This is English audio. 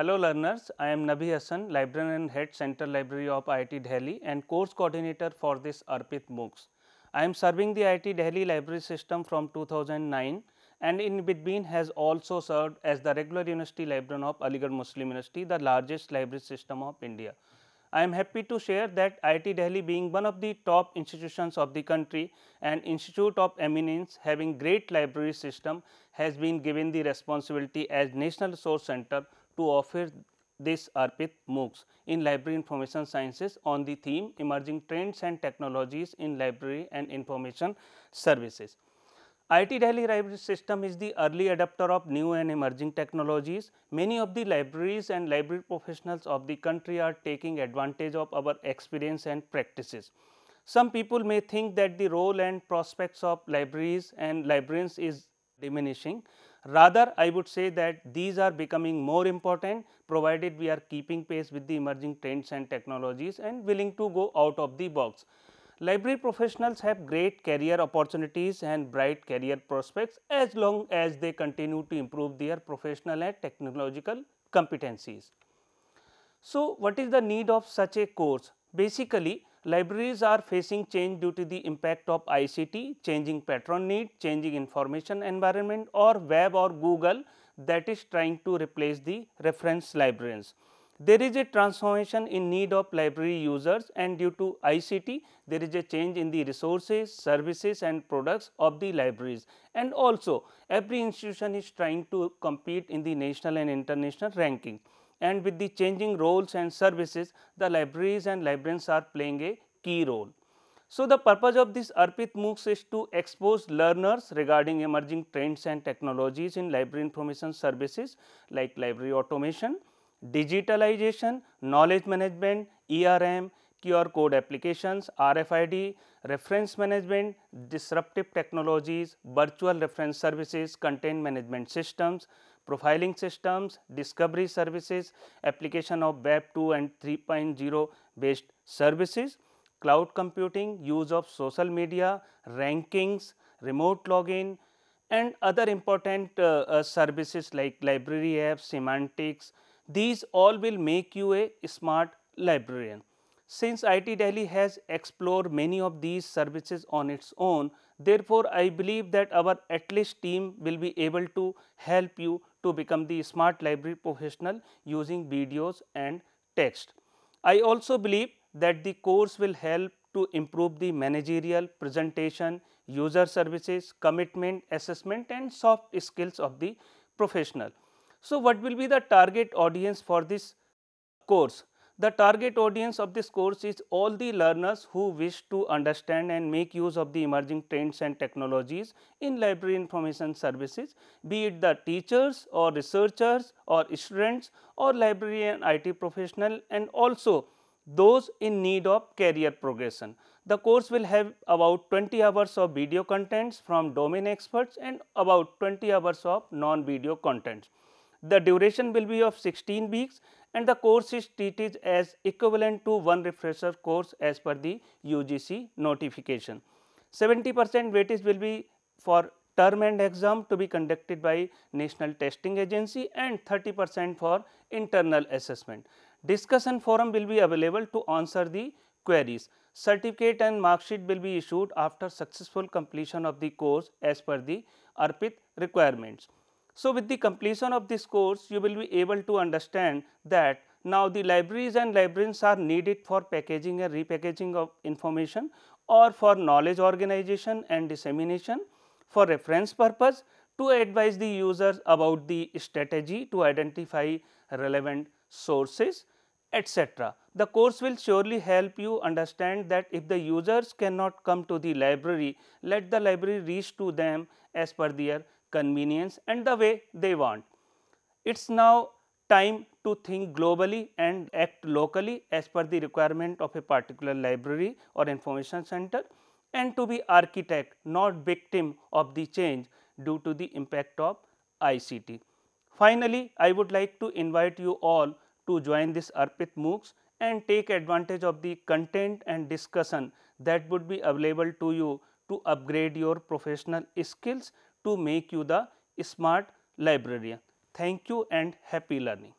Hello learners, I am Nabi Hassan, librarian and head Central Library of IIT Delhi and course coordinator for this Arpit MOOCs. I am serving the IIT Delhi library system from 2009 and in between has also served as the regular university librarian of Aligarh Muslim University, the largest library system of India. I am happy to share that IIT Delhi being one of the top institutions of the country and institute of eminence having great library system has been given the responsibility as national Source center to offer this Arpit MOOCs in Library Information Sciences on the theme Emerging Trends and Technologies in Library and Information Services. IIT Delhi library system is the early adopter of new and emerging technologies. Many of the libraries and library professionals of the country are taking advantage of our experience and practices. Some people may think that the role and prospects of libraries and librarians is diminishing. Rather, I would say that these are becoming more important provided we are keeping pace with the emerging trends and technologies and willing to go out of the box. Library professionals have great career opportunities and bright career prospects as long as they continue to improve their professional and technological competencies. So, what is the need of such a course? Basically, Libraries are facing change due to the impact of ICT, changing patron need, changing information environment or web or Google that is trying to replace the reference librarians. There is a transformation in need of library users and due to ICT, there is a change in the resources, services and products of the libraries. And also, every institution is trying to compete in the national and international ranking and with the changing roles and services, the libraries and librarians are playing a key role. So, the purpose of this ARPIT MOOCs is to expose learners regarding emerging trends and technologies in library information services like library automation, digitalization, knowledge management, ERM, QR code applications, RFID, reference management, disruptive technologies, virtual reference services, content management systems, profiling systems, discovery services, application of Web 2 and 3.0 based services, cloud computing, use of social media, rankings, remote login and other important uh, uh, services like library apps, semantics, these all will make you a smart librarian. Since IT Delhi has explored many of these services on its own, therefore, I believe that our at least team will be able to help you to become the smart library professional using videos and text. I also believe that the course will help to improve the managerial, presentation, user services, commitment, assessment and soft skills of the professional. So, what will be the target audience for this course? The target audience of this course is all the learners who wish to understand and make use of the emerging trends and technologies in library information services, be it the teachers or researchers or students or library and IT professional and also those in need of career progression. The course will have about 20 hours of video contents from domain experts and about 20 hours of non-video contents. The duration will be of 16 weeks and the course is treated as equivalent to one refresher course as per the UGC notification. 70 percent weightage will be for term and exam to be conducted by National Testing Agency and 30 percent for internal assessment. Discussion forum will be available to answer the queries. Certificate and mark sheet will be issued after successful completion of the course as per the ARPIT requirements. So, with the completion of this course, you will be able to understand that now the libraries and librarians are needed for packaging and repackaging of information or for knowledge organization and dissemination for reference purpose to advise the users about the strategy to identify relevant sources etc. The course will surely help you understand that if the users cannot come to the library, let the library reach to them as per their convenience and the way they want. It is now time to think globally and act locally as per the requirement of a particular library or information center and to be architect not victim of the change due to the impact of ICT. Finally, I would like to invite you all to join this ARPIT MOOCs and take advantage of the content and discussion that would be available to you to upgrade your professional skills to make you the smart librarian. Thank you and happy learning.